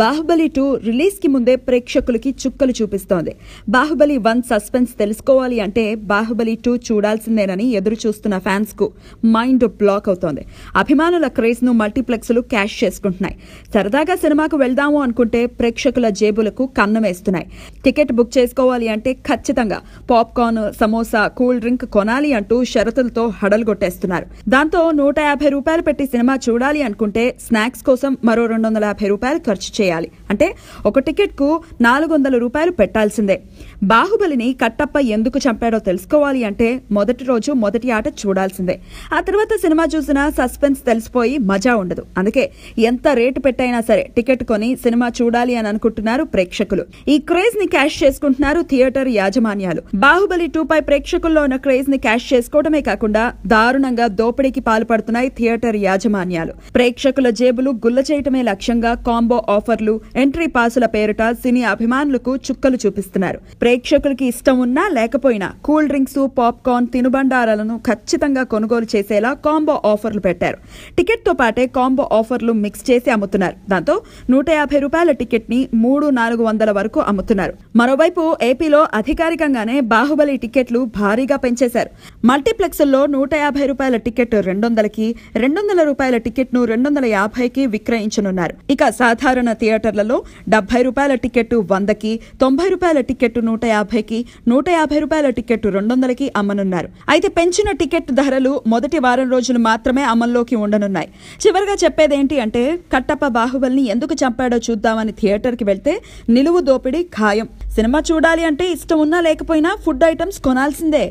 Baahubali two కి ముందే ప్రేక్షకులకి చుక్కలు చూపిస్తోంది బాహుబలి వన్ సస్పెన్స్ తెలుసుకోవాలి అంటే బాహుబలి టూ చూడాల్సిందేనని ఎదురు చూస్తున్న కు మైండ్ బ్లాక్ అవుతోంది అభిమానుల క్రేజ్ మల్టీప్లెక్స్ మల్టీప్లెక్స్లు క్యాష్ చేసుకుంటున్నాయి సరదాగా సినిమాకు వెళ్దాము అనుకుంటే ప్రేక్షకుల జేబులకు కన్నం వేస్తున్నాయి టికెట్ బుక్ చేసుకోవాలి అంటే ఖచ్చితంగా పాప్కార్న్ సమోసా కూల్ డ్రింక్ కొనాలి అంటూ షరతులతో హడలుగొట్టేస్తున్నారు దాంతో నూట యాభై రూపాయలు పెట్టి సినిమా చూడాలి అనుకుంటే స్నాక్స్ కోసం మరో రెండు వందల యాభై రూపాయలు ఖర్చు చేయాలి చేయాలి అంటే ఒక టికెట్కు నాలుగు వందల రూపాయలు పెట్టాల్సిందే బాహుబలిని కట్టప్ప ఎందుకు చంపాడో తెలుసుకోవాలి అంటే మొదటి రోజు మొదటి ఆట చూడాల్సిందే ఆ తర్వాత సినిమా చూసినా సస్పెన్స్ తెలిసిపోయి మజా ఉండదు అందుకే ఎంత రేటు పెట్టైనా సరే టికెట్ కొని సినిమా చూడాలి అని అనుకుంటున్నారు ప్రేక్షకులు ఈ క్రేజ్ ని క్యాష్ చేసుకుంటున్నారు థియేటర్ యాజమాన్యాలు బాహుబలి టూ పై ప్రేక్షకుల్లో ఉన్న క్రేజ్ ని క్యాష్ చేసుకోవడమే కాకుండా దారుణంగా దోపిడీకి పాల్పడుతున్నాయి థియేటర్ యాజమాన్యాలు ప్రేక్షకుల జేబులు గుల్ల చేయటమే లక్ష్యంగా కాంబో ఆఫర్ ఆఫర్లు ఎంట్రీ పాసుల పేరిట సినీ అభిమానులకు చుక్కలు చూపిస్తున్నారు ప్రేక్షకులకి ఇష్టం ఉన్నా లేకపోయినా కూల్ డ్రింక్స్ పాప్కార్న్ తినుబండారాలను ఖచ్చితంగా కొనుగోలు చేసేలా కాంబో ఆఫర్లు పెట్టారు టికెట్తో పాటే కాంబో ఆఫర్లు మిక్స్ చేసి అమ్ముతున్నారు దాంతో నూట యాభై రూపాయల ని మూడు నాలుగు వందల వరకు అమ్ముతున్నారు మరోవైపు ఏపీలో అధికారికంగానే బాహుబలి టికెట్లు భారీగా పెంచేశారు లో నూట యాభై రూపాయల టికెట్ రెండు వందలకి రెండు వందల రూపాయల టికెట్ ను రెండు వందల యాభైకి విక్రయించనున్నారు ఇక సాధారణ థియేటర్లలో డెబ్బై రూపాయల టికెట్టు వందకి తొంభై రూపాయల టికెట్టు నూట యాభైకి నూట యాభై రూపాయల టికెట్టు రెండు వందలకి అమ్మనున్నారు అయితే పెంచిన టికెట్ ధరలు మొదటి వారం రోజులు మాత్రమే అమల్లోకి ఉండనున్నాయి చివరిగా చెప్పేదేంటి అంటే కట్టప్ప బాహుబలిని ఎందుకు చంపాడో చూద్దామని థియేటర్కి వెళ్తే నిలువు దోపిడీ ఖాయం సినిమా చూడాలి అంటే ఇష్టం ఉన్నా లేకపోయినా ఫుడ్ ఐటమ్స్ కొనాల్సిందే